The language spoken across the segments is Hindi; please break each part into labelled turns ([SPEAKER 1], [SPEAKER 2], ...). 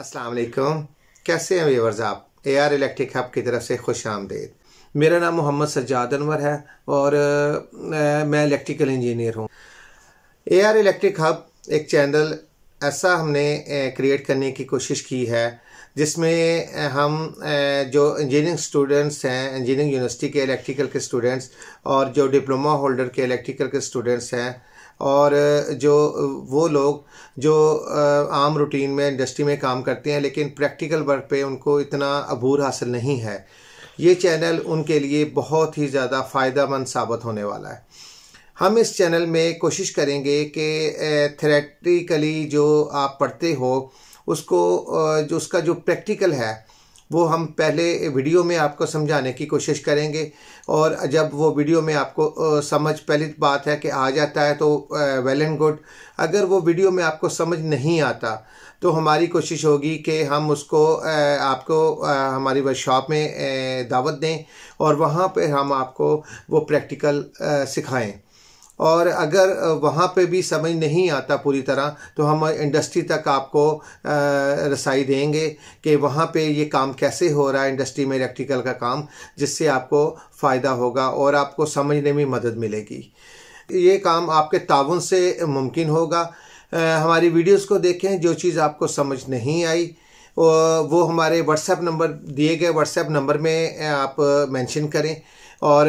[SPEAKER 1] अस्सलाम वालेकुम कैसे हैं व्यूवर्स आप ए आर इलेक्ट्रिक हब की तरफ से खुश आमदेद मेरा नाम मोहम्मद सज्जाद अनवर है और मैं इलेक्ट्रिकल इंजीनियर हूँ ए आर इलेक्ट्रिक हब एक चैनल ऐसा हमने क्रिएट करने की कोशिश की है जिसमें हम जो इंजीनियरिंग स्टूडेंट्स हैं इंजीनियरिंग यूनिवर्सिटी के इलेक्ट्रिकल के स्टूडेंट्स और जो डिप्लोमा होल्डर के इलेक्ट्रिकल के स्टूडेंट्स हैं और जो वो लोग जो आम रूटीन में इंडस्ट्री में काम करते हैं लेकिन प्रैक्टिकल वर्क पे उनको इतना अबूर हासिल नहीं है ये चैनल उनके लिए बहुत ही ज़्यादा फ़ायदा साबित होने वाला है हम इस चैनल में कोशिश करेंगे कि थेरेटिकली जो आप पढ़ते हो उसको जो उसका जो प्रैक्टिकल है वो हम पहले वीडियो में आपको समझाने की कोशिश करेंगे और जब वो वीडियो में आपको समझ पहली बात है कि आ जाता है तो वेल एंड गुड अगर वो वीडियो में आपको समझ नहीं आता तो हमारी कोशिश होगी कि हम उसको आपको हमारी वर्कशॉप में दावत दें और वहाँ पे हम आपको वो प्रैक्टिकल सिखाएं और अगर वहाँ पे भी समझ नहीं आता पूरी तरह तो हम इंडस्ट्री तक आपको रसाई देंगे कि वहाँ पे ये काम कैसे हो रहा है इंडस्ट्री में इलेक्ट्रिकल का काम जिससे आपको फ़ायदा होगा और आपको समझने में मदद मिलेगी ये काम आपके ताउन से मुमकिन होगा हमारी वीडियोस को देखें जो चीज़ आपको समझ नहीं आई वो हमारे व्हाट्सएप नंबर दिए गए व्हाट्सएप नंबर में आप मैंशन करें और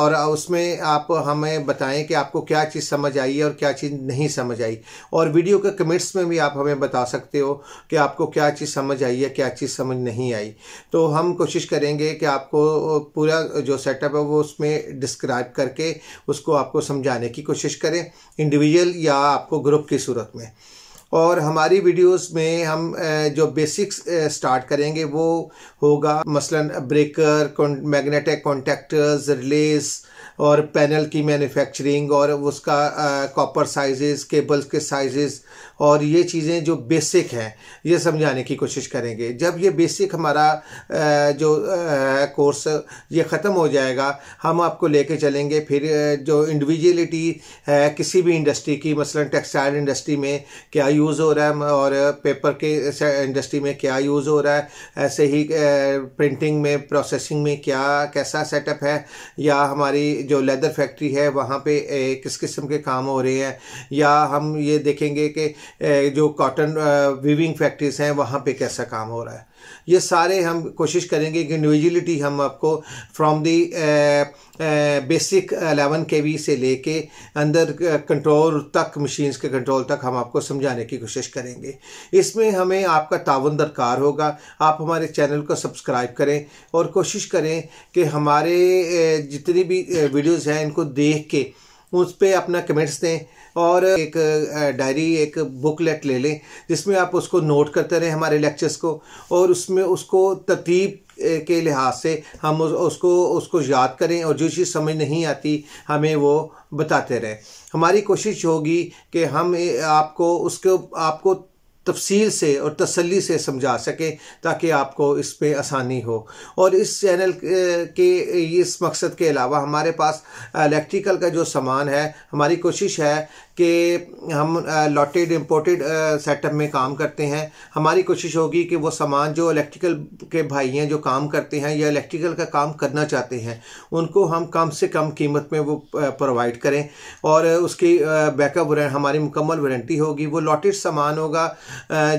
[SPEAKER 1] और उसमें आप हमें बताएं कि आपको क्या चीज़ समझ आई है और क्या चीज़ नहीं समझ आई और वीडियो के कमेंट्स में भी आप हमें बता सकते हो कि आपको क्या चीज़ समझ आई है क्या चीज़ समझ नहीं आई तो हम कोशिश करेंगे कि आपको पूरा जो सेटअप है वो उसमें डिस्क्राइब करके उसको आपको समझाने की कोशिश करें इंडिविजुअल या आपको ग्रुप की सूरत में और हमारी वीडियोस में हम जो बेसिक्स स्टार्ट करेंगे वो होगा मसलन ब्रेकर मैग्नेटिक कॉन्टैक्टर्स रिलेस और पैनल की मैन्युफैक्चरिंग और उसका कॉपर साइजेस केबल्स के साइजेस और ये चीज़ें जो बेसिक हैं ये समझाने की कोशिश करेंगे जब ये बेसिक हमारा आ, जो आ, कोर्स ये ख़त्म हो जाएगा हम आपको लेके चलेंगे फिर जो इंडिविजुअलिटी है किसी भी इंडस्ट्री की मसलन टेक्सटाइल इंडस्ट्री में क्या यूज़ हो रहा है और पेपर के इंडस्ट्री में क्या यूज़ हो रहा है ऐसे ही प्रिंटिंग में प्रोसेसिंग में क्या कैसा सेटअप है या हमारी जो लेदर फैक्ट्री है वहाँ पे किस किस्म के काम हो रहे हैं या हम ये देखेंगे कि जो कॉटन वीविंग फैक्ट्रीज हैं वहाँ पे कैसा काम हो रहा है ये सारे हम कोशिश करेंगे कि इंडिविजुअलिटी हम आपको from the basic eleven K V से लेके अंदर कंट्रोल तक मशीन्स के कंट्रोल तक हम आपको समझाने की कोशिश करेंगे इसमें हमें आपका तावन दरकार होगा आप हमारे चैनल को सब्सक्राइब करें और कोशिश करें कि हमारे जितनी भी वीडियोस हैं इनको देख के उस पर अपना कमेंट्स दें और एक डायरी एक बुकलेट ले लें जिसमें आप उसको नोट करते रहें हमारे लेक्चर्स को और उसमें उसको तरतीब के लिहाज से हम उस, उसको उसको याद करें और जो चीज़ समझ नहीं आती हमें वो बताते रहें हमारी कोशिश होगी कि हम आपको उसको आपको तफसील से और तसल्ली से समझा सकें ताकि आपको इस पर आसानी हो और इस चैनल के इस मकसद के अलावा हमारे पास इलेक्ट्रिकल का जो सामान है हमारी कोशिश है कि हम लॉटेड इम्पोर्टेड सेटअप में काम करते हैं हमारी कोशिश होगी कि वो सामान जो इलेक्ट्रिकल के भाई हैं जो काम करते हैं या इलेक्ट्रिकल का काम करना चाहते हैं उनको हम कम से कम कीमत में वो प्रोवाइड करें और उसकी बैकअप हमारी मुकम्मल वारंटी होगी वो लॉटेड सामान होगा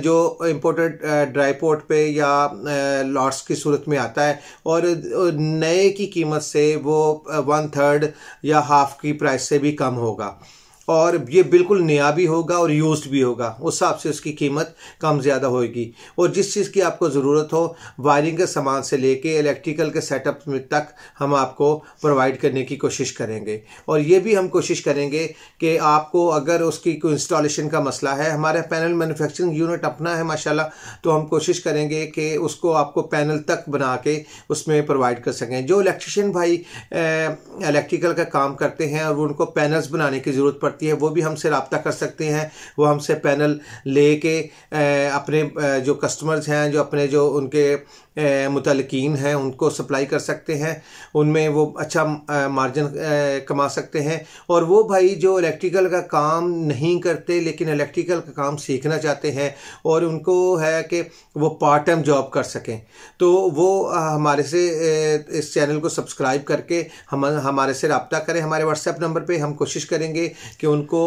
[SPEAKER 1] जो इम्पोर्टेड ड्राईपोर्ट पर या लॉट्स की सूरत में आता है और नए की कीमत से वो वन थर्ड या हाफ की प्राइस से भी कम होगा और ये बिल्कुल नया भी होगा और यूज्ड भी होगा उस हिसाब से उसकी कीमत कम ज़्यादा होगी और जिस चीज़ की आपको ज़रूरत हो वायरिंग के सामान से लेके इलेक्ट्रिकल के सेटअप तक हम आपको प्रोवाइड करने की कोशिश करेंगे और ये भी हम कोशिश करेंगे कि आपको अगर उसकी कोई इंस्टॉलेशन का मसला है हमारे पैनल मैनुफेक्चरिंग यूनिट अपना है माशाला तो हम कोशिश करेंगे कि उसको आपको पैनल तक बना के उसमें प्रोवाइड कर सकें जो इलेक्ट्रिशियन भाई इलेक्ट्रिकल का काम करते हैं और उनको पैनल्स बनाने की ज़रूरत पड़ती पड़ती है वो भी हमसे रबता कर सकते हैं वो हमसे पैनल ले के अपने जो कस्टमर्स हैं जो अपने जो उनके मुतलकिन हैं उनको सप्लाई कर सकते हैं उनमें वो अच्छा मार्जिन कमा सकते हैं और वो भाई जो इलेक्ट्रिकल का काम नहीं करते लेकिन इलेक्ट्रिकल का काम सीखना चाहते हैं और उनको है कि वो पार्ट टाइम जॉब कर सकें तो वो हमारे से इस चैनल को सब्सक्राइब करके हम हमारे से रबता करें हमारे व्हाट्सएप नंबर पर हम कोशिश करेंगे कि उनको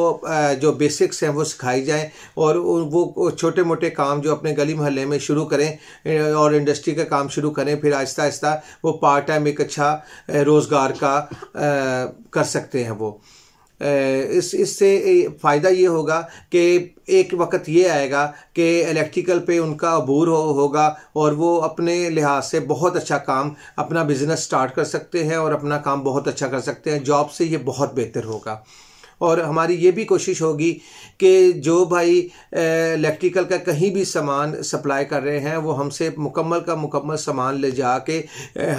[SPEAKER 1] जो बेसिक्स हैं वो सिखाई जाए और वो छोटे मोटे काम जो अपने गली मोहल्ले में शुरू करें और इंडस्ट्री का काम शुरू करें फिर आहिस्ता आहिस्ता वो पार्ट टाइम एक अच्छा रोज़गार का कर सकते हैं वो इस इससे फ़ायदा ये होगा कि एक वक्त ये आएगा कि इलेक्ट्रिकल पे उनका अबूर हो होगा और वो अपने लिहाज से बहुत अच्छा काम अपना बिज़नेस स्टार्ट कर सकते हैं और अपना काम बहुत अच्छा कर सकते हैं जॉब से ये बहुत बेहतर होगा और हमारी ये भी कोशिश होगी कि जो भाई इलेक्ट्रिकल का कहीं भी सामान सप्लाई कर रहे हैं वो हमसे मुकम्मल का मुकम्मल सामान ले जा के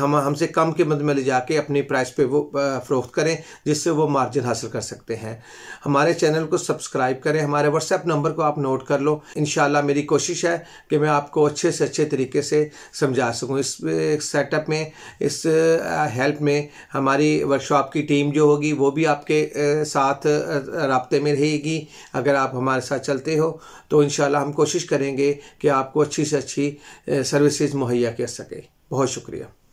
[SPEAKER 1] हम हमसे कम कीमत में ले जा के अपनी प्राइस पे वो फ़रोख्त करें जिससे वो मार्जिन हासिल कर सकते हैं हमारे चैनल को सब्सक्राइब करें हमारे व्हाट्सएप नंबर को आप नोट कर लो इन मेरी कोशिश है कि मैं आपको अच्छे से अच्छे तरीके से समझा सकूँ इस सेटअप में इस हेल्प में हमारी वर्कशॉप की टीम जो होगी वो भी आपके साथ रबते में रहेगी अगर आप हमारे साथ चलते हो तो इन हम कोशिश करेंगे कि आपको अच्छी से अच्छी सर्विसेज मुहैया कर सकें बहुत शुक्रिया